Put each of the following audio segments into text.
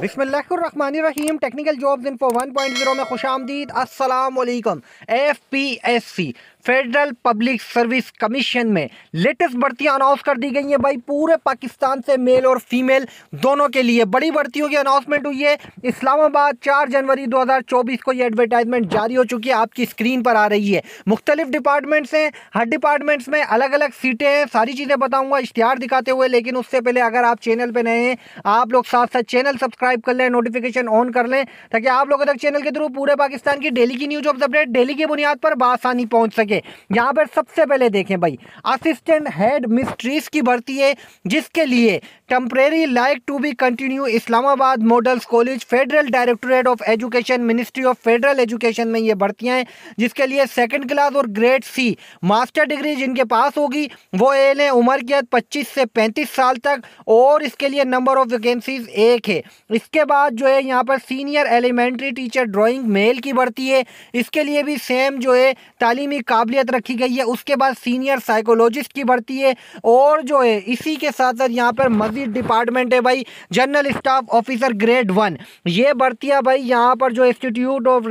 बिसमीम technical jobs point 1.0 में खुश आमदीद अस्सलाम वालेकुम F P S C federal public service commission में लेटेस्ट भर्तियां अनाउंस कर दी गई हैं भाई पूरे पाकिस्तान से मेल और फीमेल दोनों के लिए बड़ी भर्तियों की अनाउंसमेंट हुई है इस्लामाबाद चार जनवरी 2024 को ये एडवर्टाइजमेंट जारी हो चुकी है आपकी स्क्रीन पर आ रही है मुख्तलिफ डिपार्टमेंट्स हैं हर डिपार्टमेंट्स में अलग अलग सीटें हैं सारी चीज़ें बताऊँगा इश्तिहार दिखाते हुए लेकिन उससे पहले अगर आप चैनल पर नए हैं आप लोग साथ साथ चैनल सब्सक्राइब कर लें नोटिफिकेशन ऑन कर लें ताकि आप लोगों तक चैनल के थ्रू पूरे पाकिस्तान की डेली की न्यूज अपडेट डेली की बुनियाद पर बासानी पहुँच सके सके यहाँ पर सबसे पहले देखें भाई असिस्टेंट हेड मिस्ट्रीज की भर्ती है जिसके लिए temporary like to be continue Islamabad models college federal directorate of education ministry of federal education में ये भर्तियाँ हैं जिसके लिए सेकेंड क्लास और ग्रेड सी मास्टर डिग्री जिनके पास होगी वो ए ने उम्र की पच्चीस से पैंतीस साल तक और इसके लिए नंबर ऑफ वैकेंसीज एक है इसके बाद जो है यहाँ पर senior elementary teacher drawing male की भर्ती है इसके लिए भी सेम जो है तालीमी का काबिलियत रखी गई है उसके बाद सीनियर साइकोलॉजिस्ट की भर्ती है और जो है इसी के साथ साथ यहाँ पर मजीद डिपार्टमेंट है भाई general staff officer grade one ये भर्तियाँ भाई यहाँ पर जो institute of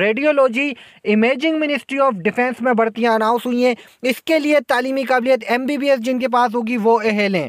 radiology imaging ministry of defence में भर्तियाँ अनाउंस हुई हैं इसके लिए तालीमी काबिलियत एम जिनके पास होगी वो अहल हैं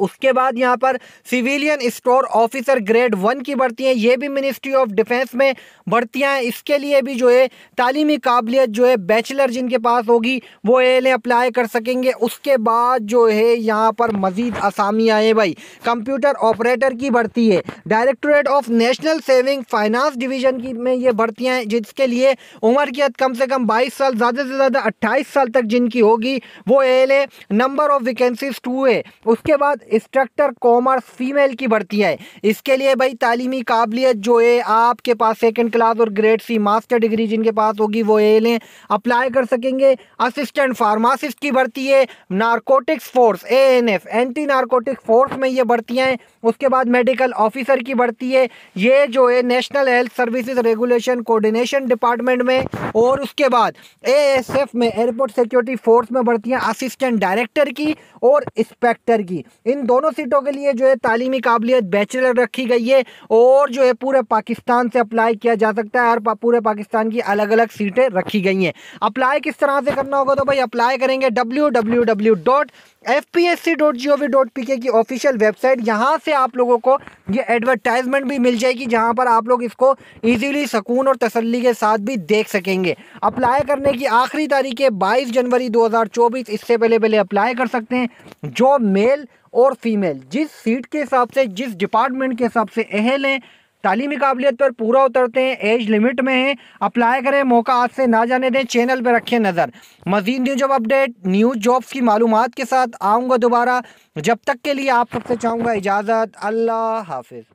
उसके बाद यहाँ पर civilian store officer grade one की भर्ती हैं ये भी मिनिस्ट्री ऑफ डिफेंस में भर्तियाँ हैं इसके लिए भी जो है तालीमी काबिलियत जो है बैचलर जिनके पास होगी वो एल अप्लाई कर सकेंगे उसके बाद जो है यहाँ पर मज़ीद आसामियाँ हैं भाई कंप्यूटर ऑपरेटर की भर्ती है directorate of national saving finance division की में ये भर्तियाँ हैं जिसके लिए उम्र की हद कम से कम बाईस साल ज़्यादा से ज़्यादा अट्ठाईस साल तक जिनकी होगी वो एल नंबर ऑफ़ वैकेंसीज टू है उसके बाद इंस्ट्रक्टर कॉमर्स फीमेल की भर्ती है इसके लिए भाई तालीमी काबिलियत जो है आपके पास सेकेंड क्लास और ग्रेड सी मास्टर डिग्री जिनके पास होगी वो ए लें अप्लाई कर सकेंगे असिस्टेंट फार्मासिस्ट की भर्ती है narcotics force A N F anti narcotic force में ये भर्तियाँ हैं उसके बाद मेडिकल ऑफिसर की भर्ती है ये जो है national health service regulation coordination department में और उसके बाद एएसएफ में एयरपोर्ट सिक्योरिटी फोर्स में भर्तियाँ असिस्टेंट डायरेक्टर की और इंस्पेक्टर की इन दोनों सीटों के लिए जो है तालीमी काबिलियत बैचलर रखी गई है और जो है पूरे पाकिस्तान से अप्लाई किया जा सकता है और पूरे पाकिस्तान की अलग अलग सीटें रखी गई हैं अप्लाई किस तरह से करना होगा तो भाई अप्लाई करेंगे W W W dot F P S C dot G O V dot P K की ऑफिशियल वेबसाइट यहाँ से आप लोगों को ये एडवर्टाइजमेंट भी मिल जाएगी जहाँ पर आप लोग इसको इजीली सकून और तसल्ली के साथ भी देख सकेंगे अप्लाई करने की आखिरी तारीख है बाईस जनवरी दो हज़ार चौबीस इससे पहले पहले अप्लाई कर सकते हैं जो मेल और फीमेल जिस सीट के हिसाब से जिस डिपार्टमेंट के हिसाब से अहल हैं तालीमी काबिलियत पर पूरा उतरते हैं एज लिमिट में हैं अप्लाई करें मौका आज से ना जाने दें चैनल पर रखें नज़र मजीद new job update news jobs की मालूम के साथ आऊँगा दोबारा जब तक के लिए आप सबसे चाहूँगा इजाज़त अल्लाह हाफिज़